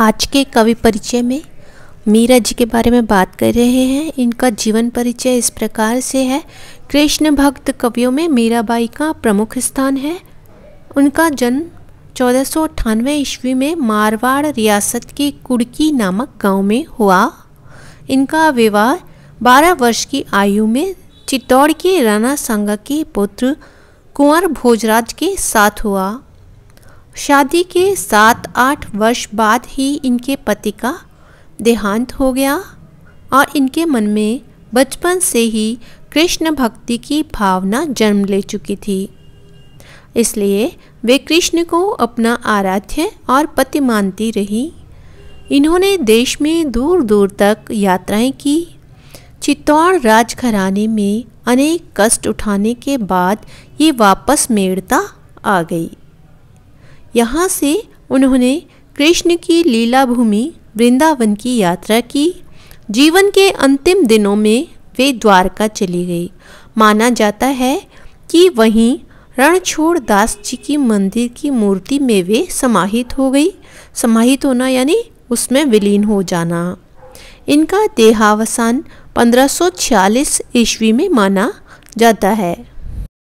आज के कवि परिचय में मीरा जी के बारे में बात कर रहे हैं इनका जीवन परिचय इस प्रकार से है कृष्ण भक्त कवियों में मीराबाई का प्रमुख स्थान है उनका जन्म चौदह ईस्वी में मारवाड़ रियासत के कुड़की नामक गांव में हुआ इनका विवाह 12 वर्ष की आयु में चित्तौड़ के राणा सांगा के पुत्र कुंवर भोजराज के साथ हुआ शादी के सात आठ वर्ष बाद ही इनके पति का देहांत हो गया और इनके मन में बचपन से ही कृष्ण भक्ति की भावना जन्म ले चुकी थी इसलिए वे कृष्ण को अपना आराध्य और पति मानती रही इन्होंने देश में दूर दूर तक यात्राएं की चित्तौड़ राजघराने में अनेक कष्ट उठाने के बाद ये वापस मेड़ता आ गई यहाँ से उन्होंने कृष्ण की लीला भूमि वृंदावन की यात्रा की जीवन के अंतिम दिनों में वे द्वारका चली गई माना जाता है कि वहीं रणछोड़ दास जी की मंदिर की मूर्ति में वे समाहित हो गई समाहित होना यानी उसमें विलीन हो जाना इनका देहावसान 1546 ईस्वी में माना जाता है